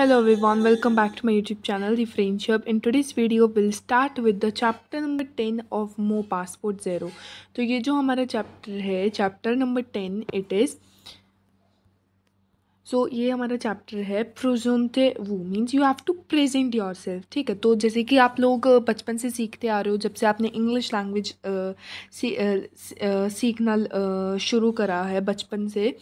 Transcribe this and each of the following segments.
Hello everyone, welcome back to my YouTube channel The Friendship. In today's video, we'll start with the chapter number 10 of Mo Passport Zero. तो ये जो हमारा chapter है, chapter number 10, it is so so, ये हमारा chapter है थे वो means you have to present yourself ठीक है तो जैसे कि आप लोग बचपन से सीखते आ रहे हो जब से आपने इंग्लिश लैंग्वेज सीखना शुरू करा है बचपन से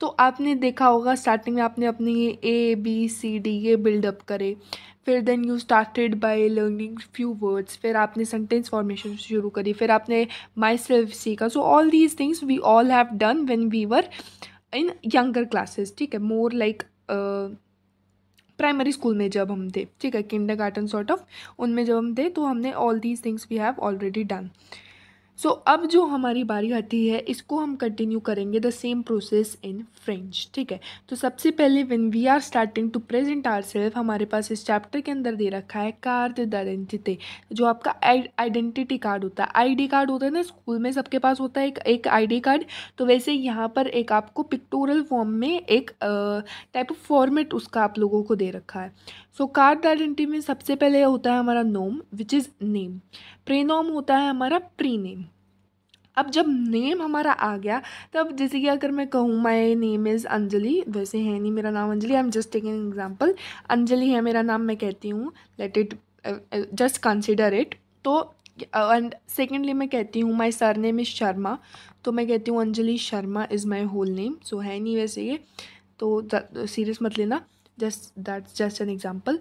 तो आपने देखा होगा स्टार्टिंग में आपने अपने ए बी सी डी ये बिल्डअप करे फिर then you started by learning few words फिर आपने सेंटेंस फॉर्मेशन शुरू करी फिर आपने माई सेल्फ सीखा so all these things we all have done when we were in younger classes ठीक है मोर लाइक प्राइमरी स्कूल में जब हम थे ठीक है किंडर गार्टन सॉर्ट ऑफ उनमें जब हम थे तो हमने all these things we have already done so so, अब जो हमारी बारी आती है इसको हम कंटिन्यू करेंगे the same process in French ठीक है तो सबसे पहले when we are starting to present our self हमारे पास इस चैप्टर के अंदर दे रखा है कार्ड द आइडेंटिटे जो आपका आइडेंटिटी कार्ड होता है आईडी कार्ड होता है ना स्कूल में सबके पास होता है एक एक आई कार्ड तो वैसे यहाँ पर एक आपको पिक्टोरल फॉर्म में एक टाइप ऑफ फॉर्मेट उसका आप लोगों को दे रखा है सो कार्ड आइडेंटिटी में सबसे पहले होता है हमारा नोम विच इज़ नेम नोम होता है हमारा प्री नेम अब जब नेम हमारा आ गया तब जैसे कि अगर मैं कहूँ माई नेम इज़ अंजलि वैसे है नहीं मेरा नाम Anjali I am just taking example Anjali है मेरा नाम मैं कहती हूँ let it just consider it तो एंड uh, सेकेंडली मैं कहती हूँ my surname is Sharma तो मैं कहती हूँ Anjali Sharma is my whole name so है नहीं वैसे ये तो सीरियस मत लेना just that's just an example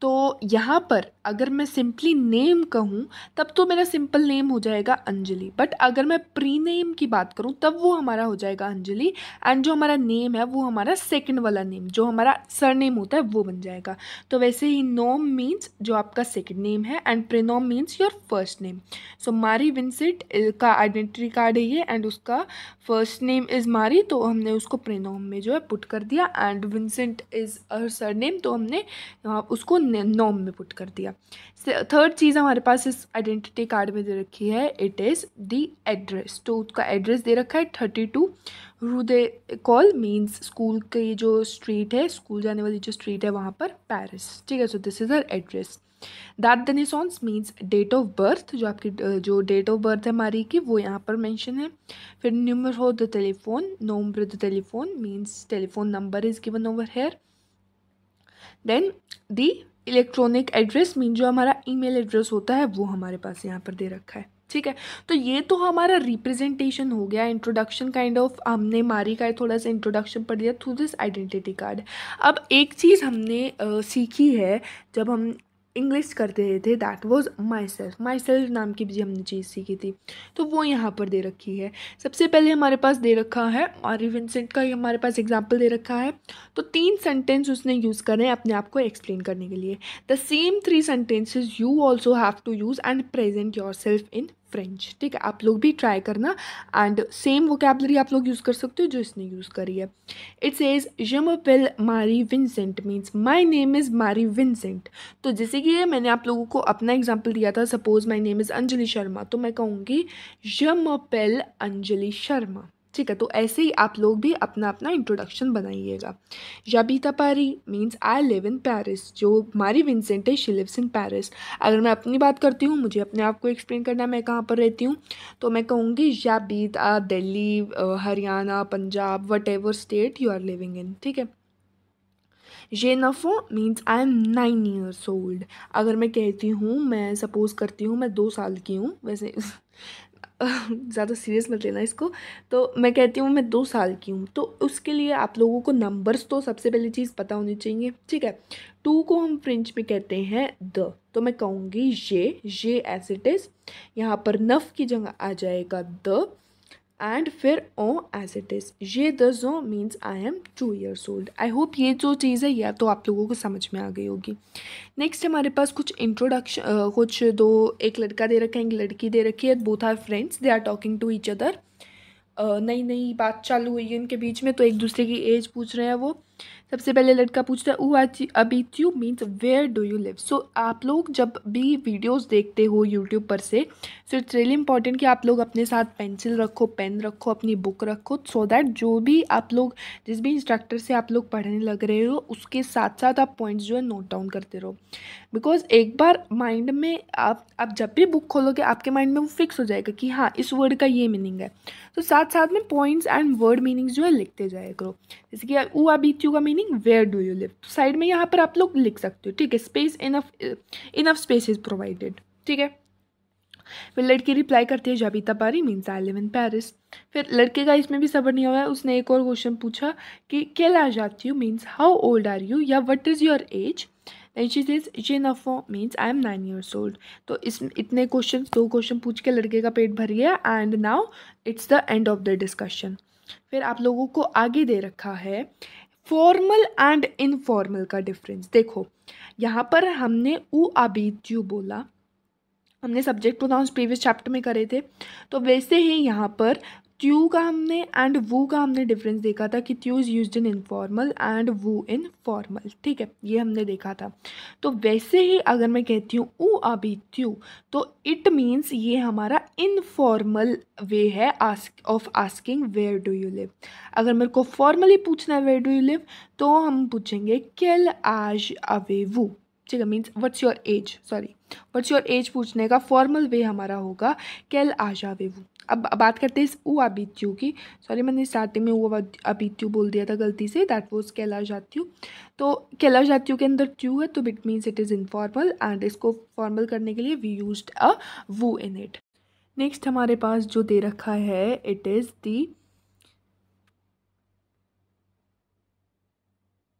तो यहाँ पर अगर मैं सिंपली नेम कहूँ तब तो मेरा सिंपल नेम हो जाएगा अंजलि बट अगर मैं प्री नेम की बात करूँ तब वो हमारा हो जाएगा अंजलि एंड जो हमारा नेम है वो हमारा सेकंड वाला नेम जो हमारा सरनेम होता है वो बन जाएगा तो वैसे ही नोम मीन्स जो आपका सेकंड नेम है एंड प्रिनोम means your first name so Marie Vincent का आइडेंटिटी कार्ड है ये एंड उसका फर्स्ट नेम इज़ मारी तो हमने उसको प्रिनोम में जो है पुट कर दिया and Vincent is her name तो हमने उसको नॉम में पुट कर दिया थर्ड चीज़ हमारे पास इस आइडेंटिटी कार्ड में दे रखी है इट इज़ दी एड्रेस तो उसका एड्रेस दे रखा है थर्टी टू रू दे कॉल मीन्स स्कूल की जो स्ट्रीट है स्कूल जाने वाली जो स्ट्रीट है वहाँ पर पैरिस ठीक है so this is her address that दनिसॉन्स मीन्स डेट ऑफ बर्थ जो आपकी जो डेट ऑफ बर्थ है हमारी की वो यहाँ पर मैंशन है फिर न्यूमर हो द टेलीफोन नोम्र द टेलीफोन means telephone number is given over here then the electronic address mean जो हमारा ईमेल एड्रेस होता है वो हमारे पास यहाँ पर दे रखा है ठीक है तो ये तो हमारा रिप्रेजेंटेशन हो गया इंट्रोडक्शन काइंड ऑफ हमने मारी का थोड़ा सा इंट्रोडक्शन पढ़ दिया थ्रू दिस आइडेंटिटी कार्ड अब एक चीज़ हमने आ, सीखी है जब हम इंग्लिश करते थे that was myself myself नाम की भी हमने चीज़ सीखी थी तो वो यहाँ पर दे रखी है सबसे पहले हमारे पास दे रखा है और विंसेंट का हमारे पास एग्जाम्पल दे रखा है तो तीन सेंटेंस उसने यूज़ करें अपने आप को एक्सप्लेन करने के लिए the same three sentences you also have to use and present yourself in French ठीक है आप लोग भी ट्राई करना एंड सेम वोकेबलरी आप लोग यूज़ कर सकते हो जो इसने यूज़ करी है इट्स एज पिल Marie Vincent means my name is Marie Vincent तो जैसे कि मैंने आप लोगों को अपना एग्जाम्पल दिया था suppose my name is Anjali Sharma तो मैं कहूँगी पिल अंजलि शर्मा ठीक है तो ऐसे ही आप लोग भी अपना अपना इंट्रोडक्शन बनाइएगा याबीता पारी means I live in Paris जो मारी विंसेंट है शी लिव्स इन पैरिस अगर मैं अपनी बात करती हूँ मुझे अपने आप को एक्सप्लेन करना है मैं कहाँ पर रहती हूँ तो मैं कहूँगी जाबीता Delhi Haryana Punjab whatever state you are living in ठीक है ये नफ़ो means I am nine years old अगर मैं कहती हूँ मैं सपोज़ करती हूँ मैं दो साल की हूँ वैसे ज़्यादा सीरियस मत लेना इसको तो मैं कहती हूँ मैं दो साल की हूँ तो उसके लिए आप लोगों को नंबर्स तो सबसे पहली चीज़ पता होनी चाहिए ठीक है टू को हम फ्रेंच में कहते हैं द तो मैं कहूँगी ये ये एज इट इज़ यहाँ पर नफ की जगह आ जाएगा द एंड फिर ओ एज इट इज़ ये द जो means I am two years old I hope ये जो चीज़ है या तो आप लोगों को समझ में आ गई होगी नेक्स्ट हमारे पास कुछ इंट्रोडक्शन कुछ दो एक लड़का दे रखा है एक लड़की दे रखी है both are friends they are talking to each other नई नई बात चालू हुई है इनके बीच में तो एक दूसरे की एज पूछ रहे हैं वो सबसे पहले लड़का पूछता है ऊ अबीत ट्यू means where do you live so आप लोग जब भी वीडियोस देखते हो यूट्यूब पर से सो इट्स रियली इंपॉर्टेंट कि आप लोग अपने साथ पेंसिल रखो पेन रखो अपनी बुक रखो सो so दैट जो भी आप लोग जिस भी इंस्ट्रक्टर से आप लोग पढ़ने लग रहे हो उसके साथ साथ आप पॉइंट्स जो है नोट डाउन करते रहो बिकॉज एक बार माइंड में आप आप जब भी बुक खोलोगे आपके माइंड में वो फिक्स हो जाएगा कि हाँ इस वर्ड का ये मीनिंग है तो so, साथ साथ में पॉइंट्स एंड वर्ड मीनिंग्स जो है लिखते जाया करो जैसे कि ऊ अबीत यू का meaning where do you live तो साइड में यहाँ पर आप लोग लिख सकते हो ठीक है space enough enough space is provided ठीक है फिर लड़की रिप्लाई करती है जाबिता पारी means I live in Paris फिर लड़के का इसमें भी सबर नहीं हुआ है उसने एक और क्वेश्चन पूछा कि क्या ला जाती हूँ means how old are you या what is your age she is जे नफो means I am nine years old तो इस इतने क्वेश्चन दो क्वेश्चन पूछ के लड़के का पेट भर गया and now it's the end of the discussion फिर आप लोगों को आगे दे रखा है फॉर्मल एंड इनफॉर्मल का डिफरेंस देखो यहाँ पर हमने ऊ आबीद यू बोला हमने सब्जेक्ट प्रोनाउंस प्रीवियस चैप्टर में करे थे तो वैसे ही यहाँ पर त्यू का हमने एंड वू का हमने डिफरेंस देखा था कि त्यू is use in informal and वू इन फॉर्मल ठीक है ये हमने देखा था तो वैसे ही अगर मैं कहती हूँ ऊ अभी त्यू तो इट मीन्स ये हमारा इनफॉर्मल वे है ask of asking where do you live अगर मेरे को फॉर्मली पूछना है वेयर डू यू लिव तो हम पूछेंगे केल आज अवे वू ठीक है means what's your age sorry what's your age पूछने का फॉर्मल वे हमारा होगा कैल आज अवे वू अब बात करते हैं इस ऊ आबित्यू की सॉरी मैंने स्टार्टिंग में ऊ आबित्यू बोल दिया था गलती से दैट वॉज कैला जात्यू तो कैला जात्यु के अंदर ट्यू है तो बिट means it is informal and इसको फॉर्मल करने के लिए वी यूज अ वू इन इट नेक्स्ट हमारे पास जो दे रखा है it is the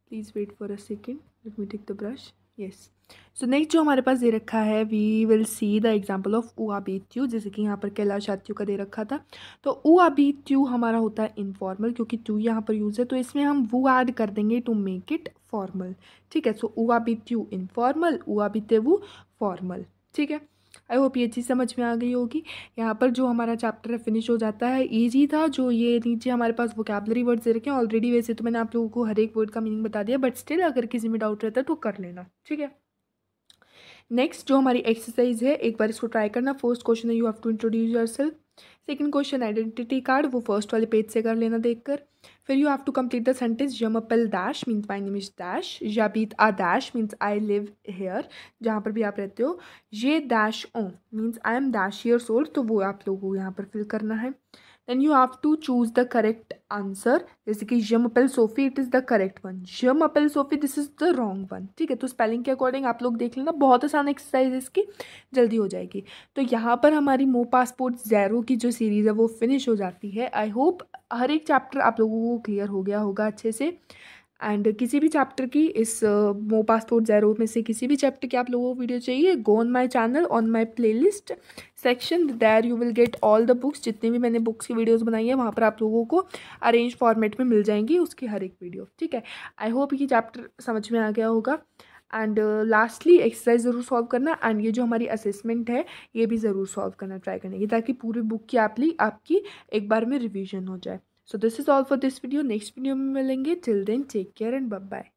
please wait for a second let me take the brush yes so next जो हमारे पास दे रखा है we will see the example of ऊ आबीत्यू जैसे कि यहाँ पर कैलाश आत्यू का दे रखा था तो ऊ आबीत्यू हमारा होता है इनफॉर्मल क्योंकि ट्यू यहाँ पर यूज़ है तो इसमें हम वो ऐड कर देंगे टू मेक इट फॉर्मल ठीक है सो ऊ आबीत्यू इनफॉर्मल ऊ आबीते वो फॉर्मल ठीक है आई होप ये चीज़ समझ में आ गई होगी यहाँ पर जो हमारा चैप्टर है फिनिश हो जाता है ईजी था जो ये नीचे हमारे पास वोकेबलरी वर्ड्स दे रखे हैं ऑलरेडी वैसे तो मैंने आप लोगों को हर एक वर्ड का मीनिंग बता दिया बट स्टिल अगर किसी में डाउट रहता है तो कर लेना ठीक है नेक्स्ट जो हमारी एक्सरसाइज है एक बार इसको ट्राई करना फर्स्ट क्वेश्चन है you have to introduce yourself second question identity card वो फर्स्ट वाले पेज से कर लेना देखकर फिर you have to complete the sentence अपल dash means my name is dash याबीत आ dash means I live here जहाँ पर भी आप रहते हो ये डैश ओ means I am dash years old तो वो आप लोगों को यहाँ पर फिल करना है then you have to choose the correct answer जैसे कि यम अपेल Sophie it is the correct one यम अपेल Sophie this is the wrong one ठीक है तो स्पेलिंग के अकॉर्डिंग आप लोग देख लेना बहुत आसान एक्सरसाइज इसकी जल्दी हो जाएगी तो यहाँ पर हमारी मो पासपोर्ट जैरो की जो सीरीज़ है वो फिनिश हो जाती है आई होप हर एक चैप्टर आप लोगों को क्लियर हो गया होगा अच्छे से एंड किसी भी चैप्टर की इस मो पासपोर्ट जैरो में से किसी भी चैप्टर की आप लोगों को वीडियो चाहिए go on my channel on my playlist section there you will get all the books जितनी भी मैंने बुक्स की वीडियोज़ बनाई है वहाँ पर आप लोगों को अरेंज फॉर्मेट में मिल जाएंगी उसकी हर एक वीडियो ठीक है आई होप ये चैप्टर समझ में आ गया होगा एंड लास्टली एक्सरसाइज ज़रूर सॉल्व करना एंड ये जो हमारी असेसमेंट है ये भी ज़रूर सॉल्व करना ट्राई की ताकि पूरी बुक की आप ली आपकी एक बार में रिविजन हो जाए So this is all for this video. Next video में मिलेंगे. Till then take care and bye bye.